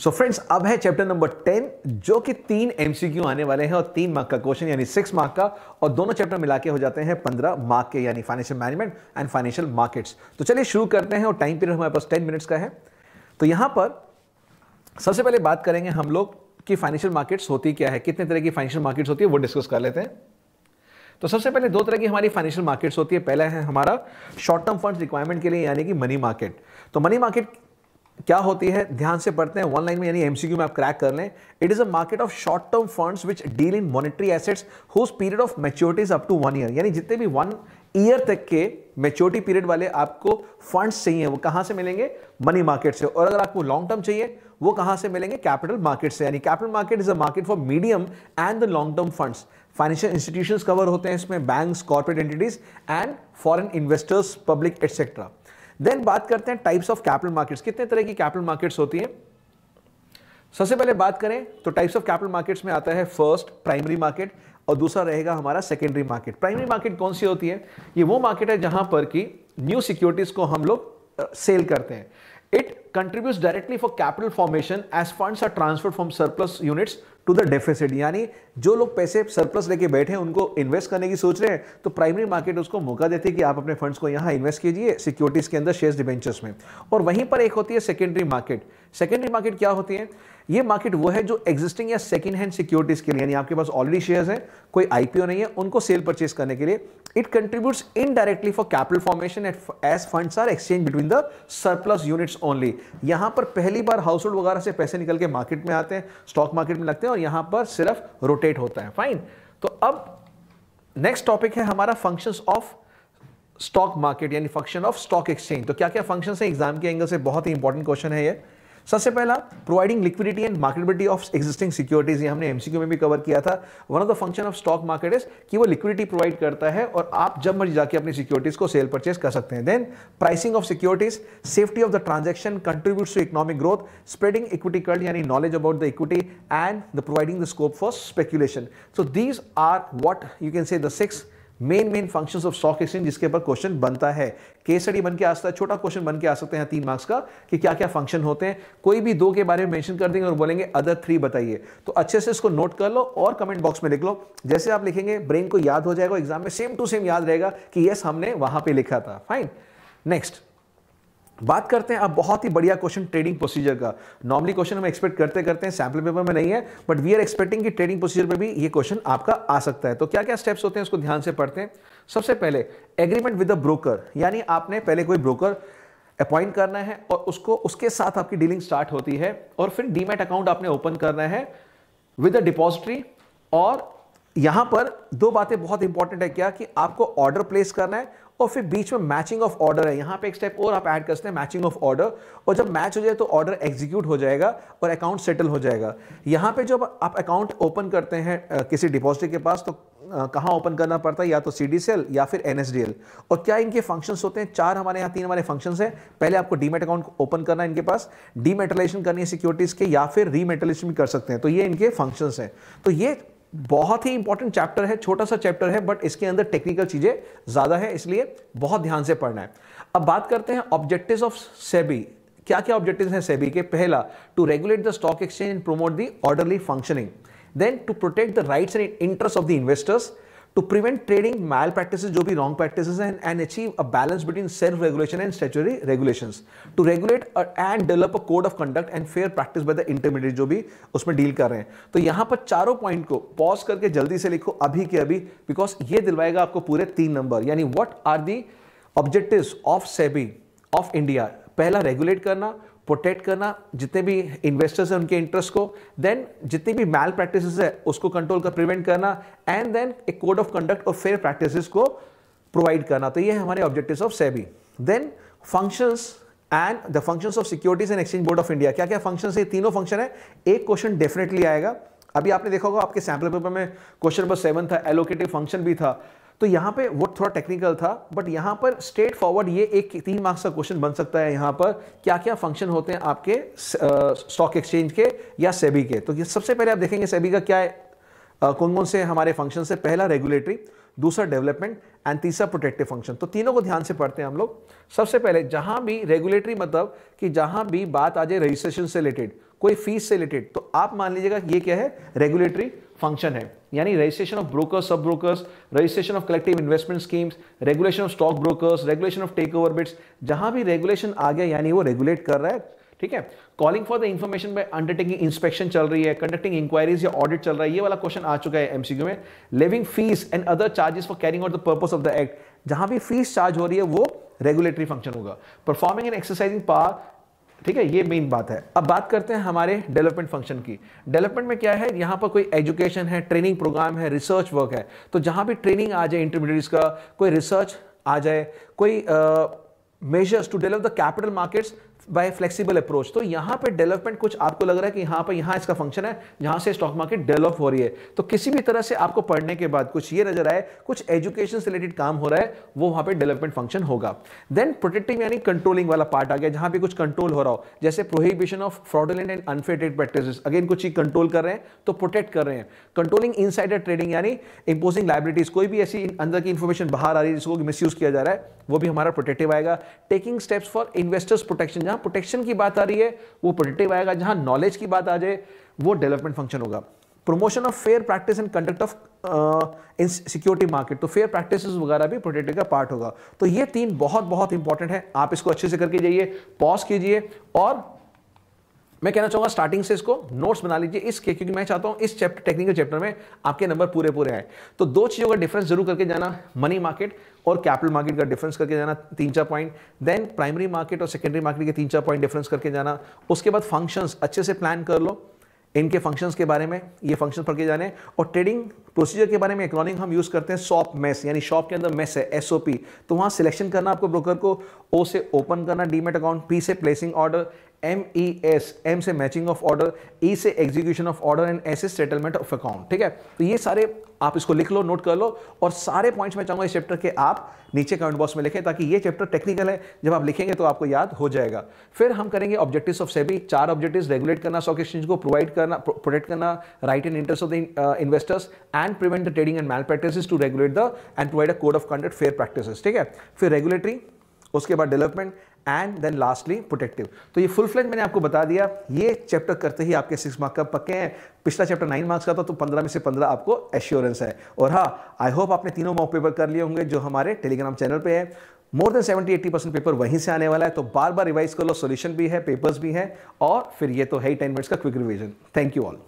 सो so friends अब है chapter number ten जो कि तीन एमसीक्यू आने वाले हैं और तीन मार्क का क्वेश्चन यानी सिक्स मार्क का और दोनों चैप्टर मिला के हो जाते हैं पंद्रह मार्क के यानी financial management and financial markets तो चलिए शुरू करते हैं और टाइम पीरियड हमारे पास टेन मिनट्स का है तो यहां पर सबसे पहले बात करेंगे हम लोग कि फाइनेंशियल मार्केट्स होती क्या है कितने तरह की फाइनेंशियल मार्केट्स होती है वो डिस्कस कर लेते हैं तो सबसे पहले दो तरह की हमारी फाइनेंशियल मार्केट्स होती है पहला है हमारा शॉर्ट टर्म फंड्स रिक्वायरमेंट के लिए यानी कि मनी मार्केट तो मनी मार्केट क्या होती है ध्यान से पढ़ते हैं वन लाइन में यानी एमसीक्यू में आप क्रैक कर लें it is a market of short term funds which deal in monetary assets whose period of maturity up to one year यानी जितने भी वन ईयर तक के मेच्योरिटी पीरियड वाले आपको फंड्स चाहिए वो कहां से मिलेंगे मनी मार्केट से और अगर आपको लॉन्ग टर्म चाहिए वो कहां से मिलेंगे कैपिटल मार्केट से यानी capital market is a market for medium and the long term funds financial institutions cover होते हैं इसमें banks corporate entities and foreign investors public etcetera then बात करते हैं टाइप्स ऑफ कैपिटल मार्केट्स कितने तरह की कैपिटल मार्केट्स होती है सबसे पहले बात करें तो टाइप्स ऑफ कैपिटल मार्केट्स में आता है फर्स्ट प्राइमरी मार्केट और दूसरा रहेगा हमारा सेकेंडरी मार्केट प्राइमरी मार्केट कौन सी होती है ये वो मार्केट है जहां पर कि न्यू सिक्योरिटीज को हम लोग सेल करते हैं it contribute directly for capital formation as funds are transfer from surplus units to the deficit यानी जो लोग पैसे सरप्लस लेके बैठे हैं उनको इन्वेस्ट करने की सोच रहे हैं तो प्राइमरी मार्केट उसको मौका देती है कि आप अपने फंड्स को यहाँ इन्वेस्ट कीजिए सिक्योरिटीज़ के अंदर शेयर डिवेंचर्स में और वहीं पर एक होती है सेकेंडरी मार्केट सेकेंडरी मार्केट क्या होती है ये मार्केट वो है जो एग्जिस्टिंग या सेकंड हैंड सिक्योरिटीज के लिए यानी आपके पास ऑलरेडी शेयर्स हैं कोई आईपीओ नहीं है उनको सेल परचेज करने के लिए it contributes indirectly for capital formation at as funds are exchange between the surplus units only यहां पर पहली बार हाउस होल्ड वगैरह से पैसे निकल के मार्केट में आते हैं स्टॉक मार्केट में लगते हैं और यहां पर सिर्फ रोटेट होता है फाइन तो अब नेक्स्ट टॉपिक है हमारा फंक्शंस ऑफ स्टॉक मार्केट यानी फंक्शन ऑफ स्टॉक एक्सचेंज तो क्या क्या फंक्शंस है एग्जाम के एंगल से बहुत ही इंपॉर्टेंट क्वेश्चन है यह सबसे पहला providing liquidity and marketability of existing securities ये हमने एमसीक्यू में भी कवर किया था one of the function of stock market is कि वो लिक्विडिटी प्रोवाइड करता है और आप जब मर्जी जाके अपनी सिक्योरिटीज को सेल परचेज कर सकते हैं then pricing of securities safety of the transaction contribute to economic growth spreading equity cult यानी knowledge about the equity and the providing the scope for speculation so these are what you can say the six main main functions of stock exchange जिसके ऊपर question बनता है case study बन के आ सकता है छोटा क्वेश्चन बन के आ सकते हैं तीन मार्क्स का कि क्या क्या फंक्शन होते हैं कोई भी दो के बारे में मेंशन कर देंगे और बोलेंगे अदर थ्री बताइए तो अच्छे से इसको नोट कर लो और कमेंट बॉक्स में लिख लो जैसे आप लिखेंगे ब्रेन को याद हो जाएगा एग्जाम में सेम टू सेम याद रहेगा कि यस हमने वहां पर लिखा था फाइन नेक्स्ट बात करते हैं अब बहुत ही बढ़िया क्वेश्चन ट्रेडिंग प्रोसीजर का नॉर्मली क्वेश्चन हम एक्सपेक्ट करते करते हैं सैम्पल पेपर में नहीं है बट वी आर एक्सपेक्टिंग कि ट्रेडिंग प्रोसीजर पर भी ये क्वेश्चन आपका आ सकता है तो क्या क्या स्टेप्स होते हैं उसको ध्यान से पढ़ते हैं सबसे पहले एग्रीमेंट विद द ब्रोकर यानी आपने पहले कोई ब्रोकर अपॉइंट करना है और उसको उसके साथ आपकी डीलिंग स्टार्ट होती है और फिर डीमेट अकाउंट आपने ओपन करना है विद अ डिपॉजिटरी और यहां पर दो बातें बहुत इंपॉर्टेंट है क्या कि आपको ऑर्डर प्लेस करना है और फिर बीच में मैचिंग ऑफ ऑर्डर है यहाँ पे एक स्टेप और आप ऐड करते हैं मैचिंग ऑफ ऑर्डर और जब मैच हो जाए तो ऑर्डर एग्जीक्यूट हो जाएगा और अकाउंट सेटल हो जाएगा यहाँ पे जब आप अकाउंट ओपन करते हैं किसी डिपॉजिट के पास तो कहाँ ओपन करना पड़ता है या तो सी या फिर एन और क्या इनके फंक्शंस होते हैं चार हमारे यहाँ तीन हमारे फंक्शंस हैं पहले आपको डीमेट अकाउंट ओपन करना है इनके पास डीमेटलाइजेशन करनी है सिक्योरिटीज़ के या फिर रीमेटलाइजेशन भी कर सकते हैं तो ये इनके फंक्शंस हैं तो ये बहुत ही इंपॉर्टेंट चैप्टर है छोटा सा चैप्टर है बट इसके अंदर टेक्निकल चीजें ज्यादा है इसलिए बहुत ध्यान से पढ़ना है अब बात करते हैं ऑब्जेक्टिव ऑफ सेबी क्या क्या ऑब्जेक्टिव हैं सेबी के पहला to regulate the stock exchange and promote the orderly functioning then to protect the rights and interest of the investors to prevent trading malpractices जो भी wrong practices हैं and achieve a balance between self-regulation and statutory regulations to regulate and develop a code of conduct and fair practice by the intermediate जो भी उसमें deal कर रहे हैं तो यहाँ पर चारों point को pause करके जल्दी से लिखो अभी के अभी because ये दिलवाएगा आपको पूरे तीन नंबर यानी what are the objectives of SEBI of India पहला रेगुलेट करना प्रोटेक्ट करना जितने भी इन्वेस्टर्स हैं उनके इंटरेस्ट को देन जितनी भी मैल प्रैक्टिस है उसको कंट्रोल कर प्रिवेंट करना and then a code of conduct और फेयर प्रैक्टिस को प्रोवाइड करना तो ये है हमारे objective of SEBI then functions and the function of securities and exchange board of India क्या क्या फंक्शन है तीनों फंक्शन है एक क्वेश्चन डेफिनेटली आएगा अभी आपने देखा होगा आपके सैम्पल पेपर में क्वेश्चन नंबर सेवन था एलोकेटिव फंक्शन भी था तो यहाँ पे वो थोड़ा टेक्निकल था बट यहाँ पर स्ट्रेट फॉरवर्ड ये एक तीन मार्क्स का क्वेश्चन बन सकता है यहाँ पर क्या क्या फंक्शन होते हैं आपके स्टॉक एक्सचेंज के या सेबी के तो ये सबसे पहले आप देखेंगे सेबी का क्या है कौन कौन से हमारे फंक्शन से पहला रेगुलेटरी दूसरा डेवलपमेंट एंड तीसरा प्रोटेक्टिव फंक्शन तो तीनों को ध्यान से पढ़ते हैं हम लोग सबसे पहले जहां भी रेगुलेटरी मतलब कि जहां भी बात आ जाए रजिस्ट्रेशन से रिलेटेड कोई फीस से रिलेटेड तो आप मान लीजिएगा ये क्या है रेगुलेटरी फंक्शन है यानी रजिस्ट्रेशन ऑफ ब्रोकर्स सब brokers registration of collective investment schemes regulation of stock brokers regulation of take over bids जहां भी रेगुलेशन आ गया यानी वो रेगुलेट कर रहा है ठीक है calling for the information by undertaking inspection चल रही है कंडक्टिंग इंक्वायरीज या ऑडिट चल रहा है ये वाला क्वेश्चन आ चुका है एमसीक्यू में levying fees and other charges for carrying out the purpose of the act जहां भी फीस चार्ज हो रही है वो रेगुलेटरी फंक्शन होगा परफॉर्मिंग एंड एक्सरसाइजिंग पावर ठीक है ये मेन बात है अब बात करते हैं हमारे डेवलपमेंट फंक्शन की डेवलपमेंट में क्या है यहाँ पर कोई एजुकेशन है ट्रेनिंग प्रोग्राम है रिसर्च वर्क है तो जहाँ भी ट्रेनिंग आ जाए इंटरमीडिएट्स का कोई रिसर्च आ जाए कोई measures to develop the capital markets by flexible approach तो यहां पे डेवलपमेंट कुछ आपको लग रहा है कि यहां पर यहां इसका फंक्शन है यहां से स्टॉक मार्केट डेवलप हो रही है तो किसी भी तरह से आपको पढ़ने के बाद कुछ ये नजर आए कुछ एजुकेशन से रिलेटेड काम हो रहा है वो वहां पे डेवलपमेंट फंक्शन होगा देन प्रोटेक्टिव यानी कंट्रोलिंग वाला पार्ट आ गया जहां पर कुछ कंट्रोल हो रहा हो जैसे prohibition of fraudulent and unfair practice again कुछ चीज कंट्रोल कर रहे हैं तो प्रोटेक्ट कर रहे हैं कंट्रोलिंग इन ट्रेडिंग यानी इंपोजिंग लाइबिलिटीज कोई भी ऐसी अंदर की इंफॉर्मेशन बाहर आ रही है जिसको मिस किया जा रहा है वो भी हमारा प्रोटेक्टिव आएगा taking steps for investors protection जहां प्रोटेक्शन की बात आ रही है वो प्रोडक्टिव आएगा जहां नॉलेज की बात आ जाए वो डेवलपमेंट फंक्शन होगा promotion of fair practice and conduct of in security market तो फेयर प्रैक्टिस वगैरह भी प्रोटेक्टिव का पार्ट होगा तो ये तीन बहुत बहुत इंपॉर्टेंट है आप इसको अच्छे से करके जाइए पॉज कीजिए और मैं कहना चाहूंगा स्टार्टिंग से इसको नोट्स बना लीजिए इसके क्योंकि मैं चाहता हूं इस चैप्टर टेक्निकल चैप्टर में आपके नंबर पूरे पूरे आए तो दो चीज़ों का डिफरेंस जरूर करके जाना मनी मार्केट और कैपिटल मार्केट का डिफरेंस करके जाना तीन चार पॉइंट देन प्राइमरी मार्केट और सेकेंडरी मार्केट के तीन चार पॉइंट डिफरेंस करके जाना उसके बाद फंक्शंस अच्छे से प्लान कर लो इनके फंक्शंस के बारे में ये फंक्शन पढ़ के जाने और ट्रेडिंग प्रोसीजर के बारे में इकोनॉमिक हम यूज़ करते हैं शॉप मेस यानी शॉप के अंदर मैस है एस तो वहाँ सिलेक्शन करना आपको ब्रोकर को ओ से ओपन करना डीमेट अकाउंट पी से placing order M E S M से मैचिंग ऑफ ऑर्डर ई से execution of order and S S settlement of account ठीक है तो ये सारे आप इसको लिख लो नोट कर लो और सारे पॉइंट्स मैं चाहूंगा इस चैप्टर के आप नीचे कमेंट बॉक्स में लिखें ताकि ये चैप्टर टेक्निकल है जब आप लिखेंगे तो आपको याद हो जाएगा फिर हम करेंगे ऑब्जेक्टिव्स ऑफ सेबी चार ऑब्जेक्टिव्स रेगुलेट करना स्टॉक एक्सचेंज को प्रोवाइड करना प्रोटेक्ट करना right and interest of the investors and prevent the trading and mal practice to regulate the and provide a code of conduct fair practice ठीक है फिर regulatory उसके बाद development and then lastly protective तो ये full fledge मैंने आपको बता दिया ये चैप्टर करते ही आपके सिक्स मार्क्स का पक्के हैं पिछला चैप्टर नाइन मार्क्स का था तो पंद्रह में से पंद्रह आपको एश्योरेंस है और हाँ आई होप आपने तीनों मॉक पेपर कर लिए होंगे जो हमारे टेलीग्राम चैनल पर है more than seventy eighty percent paper वहीं से आने वाला है तो बार बार रिवाइज कर लो सोल्यूशन भी है पेपर्स भी हैं और फिर ये तो है टेन मिनट्स का quick revision thank you all